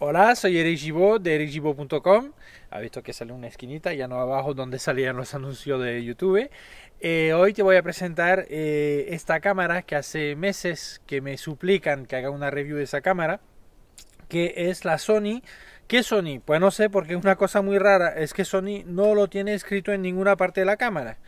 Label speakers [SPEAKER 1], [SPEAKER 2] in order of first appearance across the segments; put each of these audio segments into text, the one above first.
[SPEAKER 1] Hola, soy Eric Gibo de ericgibo.com. Ha visto que sale una esquinita ya no abajo donde salían los anuncios de YouTube. Eh, hoy te voy a presentar eh, esta cámara que hace meses que me suplican que haga una review de esa cámara, que es la Sony. ¿Qué Sony? Pues no sé, porque una cosa muy rara es que Sony no lo tiene escrito en ninguna parte de la cámara.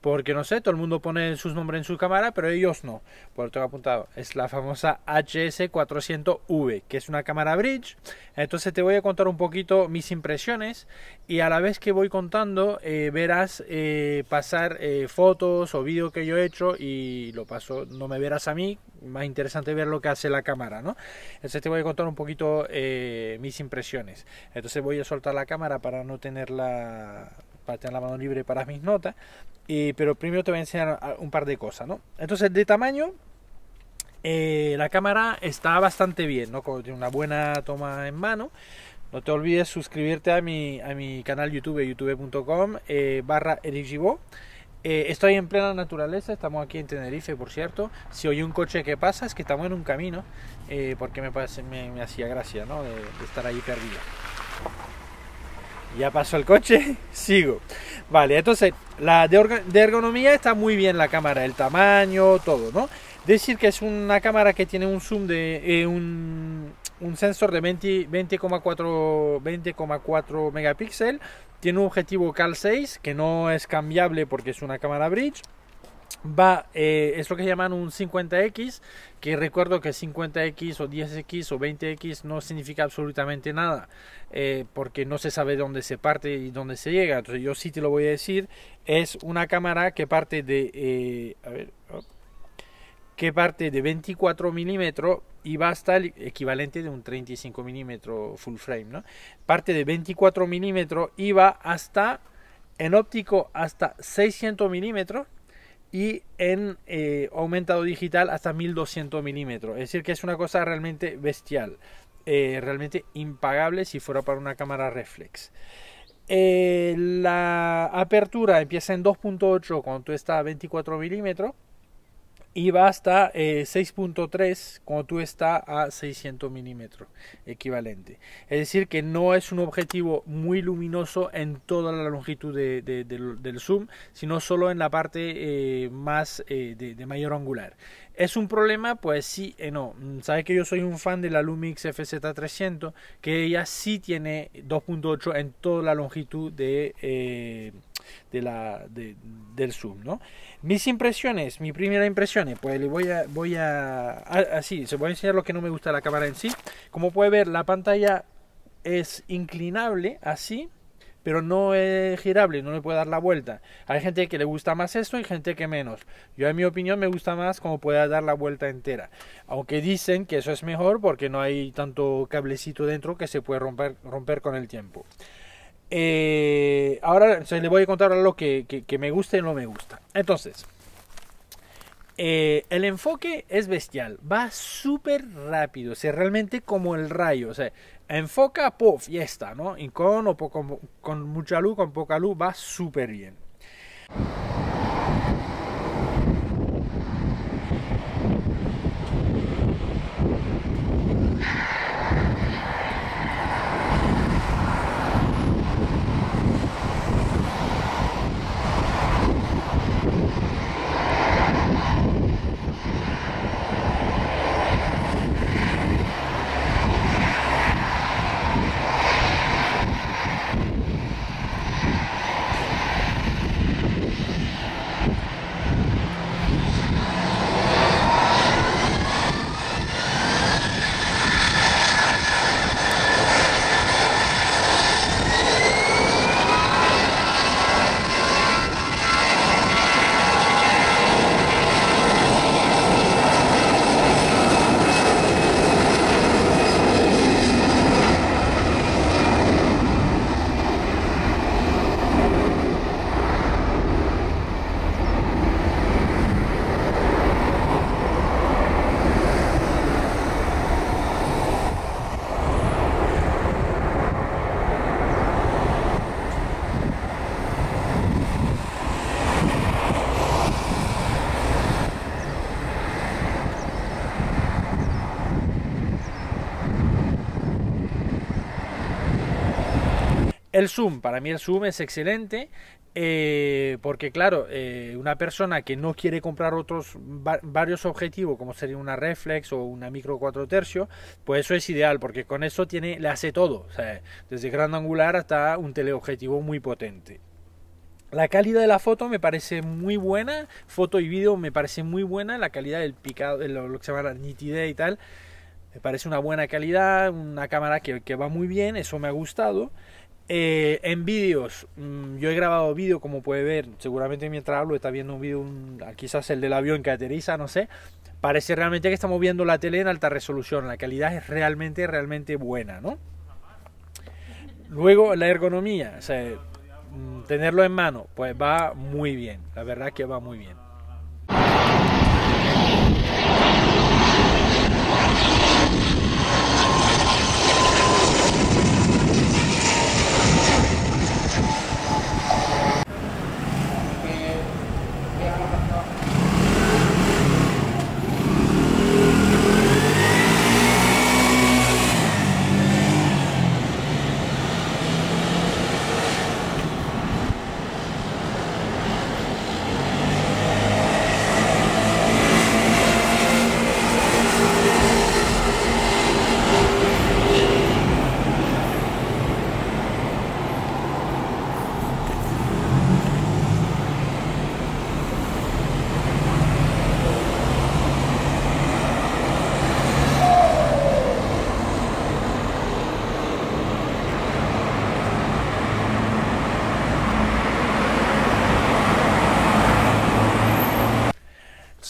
[SPEAKER 1] Porque no sé, todo el mundo pone sus nombres en su cámara, pero ellos no. Por lo apuntado. Es la famosa HS400V, que es una cámara bridge. Entonces te voy a contar un poquito mis impresiones y a la vez que voy contando eh, verás eh, pasar eh, fotos o vídeos que yo he hecho y lo paso, no me verás a mí. Más interesante ver lo que hace la cámara, ¿no? Entonces te voy a contar un poquito mis impresiones. Entonces voy a soltar la cámara para no tenerla para tener la mano libre para mis notas. Eh, pero primero te voy a enseñar un par de cosas, ¿no? Entonces, de tamaño, eh, la cámara está bastante bien, ¿no? Tiene una buena toma en mano. No te olvides suscribirte a mi, a mi canal YouTube, youtube.com eh, barra Erigibo. estoy en plena naturaleza, estamos aquí en Tenerife, por cierto. Si oye un coche que pasa, es que estamos en un camino, porque me, me, hacía gracia, ¿no? estar ahí perdido ya pasó el coche, sigo. Vale, entonces, la de, ergonomía está muy bien la cámara, el tamaño, todo, ¿no? Decir que es una cámara que tiene un zoom de eh, un, sensor de 20,4 20, megapíxeles, tiene un objetivo Cal 6 que no es cambiable porque es una cámara bridge va, eh, es lo que llaman un 50X, que recuerdo que 50X o 10X o 20X no significa absolutamente nada, eh, porque no se sabe dónde se parte y dónde se llega. Entonces yo sí te lo voy a decir, es una cámara que parte de, eh, que parte de 24 milímetros y va hasta el equivalente de un 35 mm full frame, ¿no? Parte de 24 milímetros y va hasta, en óptico, hasta 600 milímetros y en eh, aumentado digital hasta 1200 milímetros. Es decir, que es una cosa realmente bestial, eh, realmente impagable si fuera para una cámara reflex. Eh, la apertura empieza en 2.8 cuando está a 24 milímetros y va hasta 6.3 eh, cuando tú estás a 600 milímetros equivalente. Es decir, que no es un objetivo muy luminoso en toda la longitud de, del zoom, sino solo en la parte eh, más eh, de, mayor angular. ¿Es un problema? Pues sí y no. Mm, Sabes que yo soy un fan de la Lumix FZ300, que ella sí tiene 2.8 en toda la longitud de de la, del Zoom. ¿no? Mis impresiones, mi primera impresión, pues le voy a, voy a, así, se voy a enseñar lo que no me gusta de la cámara en sí. Como puede ver, la pantalla es inclinable así, pero no es girable, no le puede dar la vuelta. Hay gente que le gusta más esto y gente que menos. Yo en mi opinión me gusta más como pueda dar la vuelta entera. Aunque dicen que eso es mejor porque no hay tanto cablecito dentro que se puede romper, romper con el tiempo. Eh, ahora se le voy a contar lo que, me gusta y no me gusta. Entonces, eh, el enfoque es bestial. Va súper rápido. O sea, realmente como el rayo. O enfoca, puff, y está, ¿no? Y con con mucha luz, con poca luz, va súper bien. El Zoom, para mí el Zoom es excelente. Eh, porque claro, eh, una persona que no quiere comprar otros varios objetivos, como sería una reflex o una micro cuatro tercios, pues eso es ideal, porque con eso tiene, le hace todo, desde gran angular hasta un teleobjetivo muy potente. La calidad de la foto me parece muy buena, foto y vídeo me parece muy buena, la calidad del picado, lo que se llama la nitidez y tal, me parece una buena calidad, una cámara que va muy bien, eso me ha gustado. Eh, en vídeos, mm, yo he grabado vídeo, como puede ver, seguramente mientras hablo está viendo un vídeo, ah, quizás el del avión que aterriza, no sé. Parece realmente que estamos viendo la tele en alta resolución, la calidad es realmente, realmente buena, ¿no? Luego, la ergonomía, o sea, mm, tenerlo en mano, pues va muy bien, la verdad que va muy bien.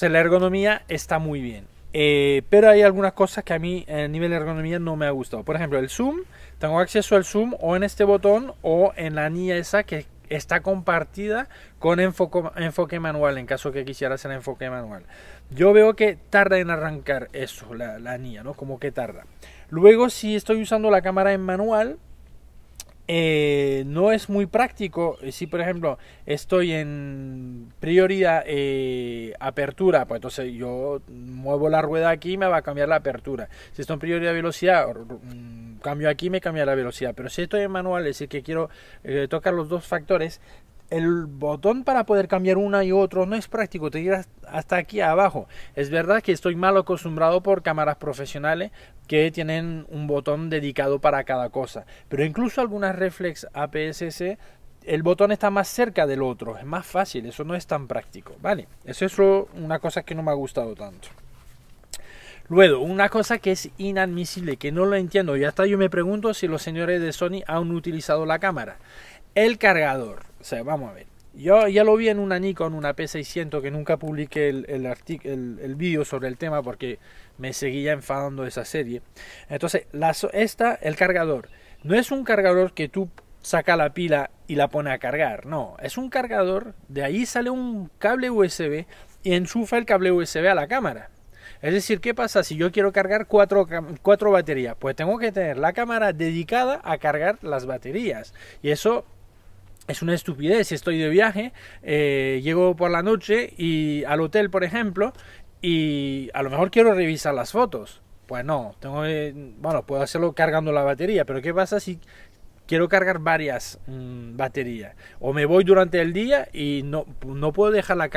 [SPEAKER 1] la ergonomía está muy bien. Eh, pero hay algunas cosas que a mí a nivel de ergonomía no me ha gustado. Por ejemplo, el zoom. Tengo acceso al zoom o en este botón o en la anilla esa que está compartida con enfoque manual en caso que quisiera hacer enfoque manual. Yo veo que tarda en arrancar eso, la, la anilla, ¿no? Como que tarda. Luego, si estoy usando la cámara en manual, eh, no es muy práctico eh, si por ejemplo estoy en prioridad eh, apertura pues entonces yo muevo la rueda aquí y me va a cambiar la apertura si estoy en prioridad velocidad mm, cambio aquí me cambia la velocidad pero si estoy en manual es decir que quiero tocar los dos factores el botón para poder cambiar una y otro no es práctico, te ir hasta aquí abajo. Es verdad que estoy mal acostumbrado por cámaras profesionales que tienen un botón dedicado para cada cosa, pero incluso algunas reflex APS-C el botón está más cerca del otro, es más fácil, eso no es tan práctico, ¿vale? Eso es una cosa que no me ha gustado tanto. Luego, una cosa que es inadmisible, que no lo entiendo, y hasta yo me pregunto si los señores de Sony han utilizado la cámara. El cargador. O sea, vamos a ver. Yo ya lo vi en una Nikon, una P600, que nunca publiqué el, el, vídeo sobre el tema porque me seguía enfadando esa serie. Entonces, esta, el cargador. No es un cargador que tú saca la pila y la pone a cargar. No, es un cargador, de ahí sale un cable USB y enchufa el cable USB a la cámara. Es decir, ¿qué pasa si yo quiero cargar cuatro baterías? Pues tengo que tener la cámara dedicada a cargar las baterías. Y eso es una estupidez, estoy de viaje, eh, llego por la noche y al hotel, por ejemplo, y a lo mejor quiero revisar las fotos. Pues no, tengo eh, bueno, puedo hacerlo cargando la batería, pero ¿qué pasa si quiero cargar varias mm, baterías. O me voy durante el día y no, no puedo dejar la,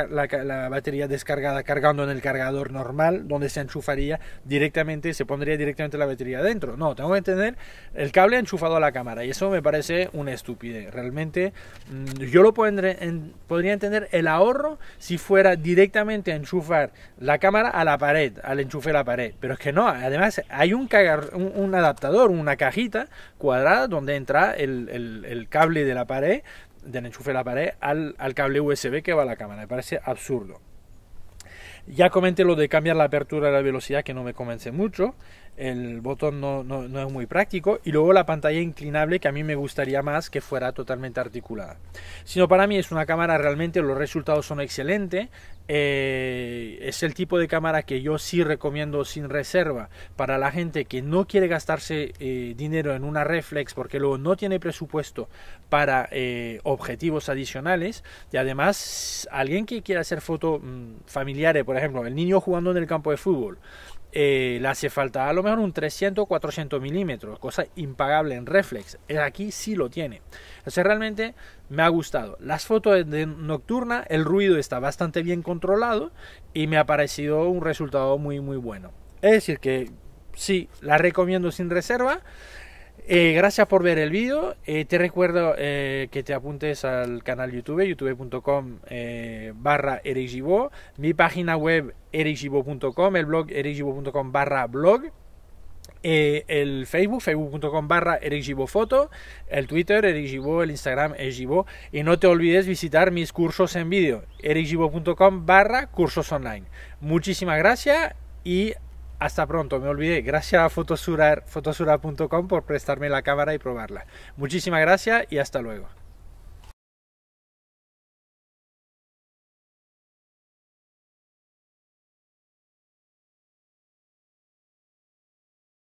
[SPEAKER 1] la, batería descargada cargando en el cargador normal, donde se enchufaría directamente, se pondría directamente la batería dentro. No, tengo que tener el cable enchufado a la cámara. Y eso me parece una estupidez. Realmente mm, yo lo podría entender el ahorro si fuera directamente a enchufar la cámara a la pared, al enchufe a la pared. Pero es que no, además hay un, un adaptador, una cajita cuadrada donde entra el, cable de la pared, del enchufe de la pared, al, cable USB que va a la cámara. Me parece absurdo. Ya comenté lo de cambiar la apertura de la velocidad, que no me convence mucho el botón no, no, no, es muy práctico y luego la pantalla inclinable que a mí me gustaría más que fuera totalmente articulada sino para mí es una cámara realmente los resultados son excelentes eh, es el tipo de cámara que yo sí recomiendo sin reserva para la gente que no quiere gastarse eh, dinero en una reflex porque luego no tiene presupuesto para eh, objetivos adicionales y además alguien que quiera hacer fotos mm, familiares por ejemplo el niño jugando en el campo de fútbol eh, le hace falta a lo mejor un 300 400 milímetros, cosa impagable en reflex. Aquí sí lo tiene. realmente me ha gustado. Las fotos de nocturna, el ruido está bastante bien controlado y me ha parecido un resultado muy muy bueno. Es decir que sí, la recomiendo sin reserva. Eh, gracias por ver el vídeo. Eh, te recuerdo eh, que te apuntes al canal YouTube, youtube.com barra Mi página web erigibo.com, el blog erigibo.com barra blog. el Facebook, facebook.com barra El Twitter, erigibo, el Instagram, ericgibo. Y no te olvides visitar mis cursos en vídeo, erigibo.com barra cursos online. Muchísimas gracias y hasta pronto, me olvidé. Gracias a fotosura.com por prestarme la cámara y probarla. Muchísimas gracias y hasta luego.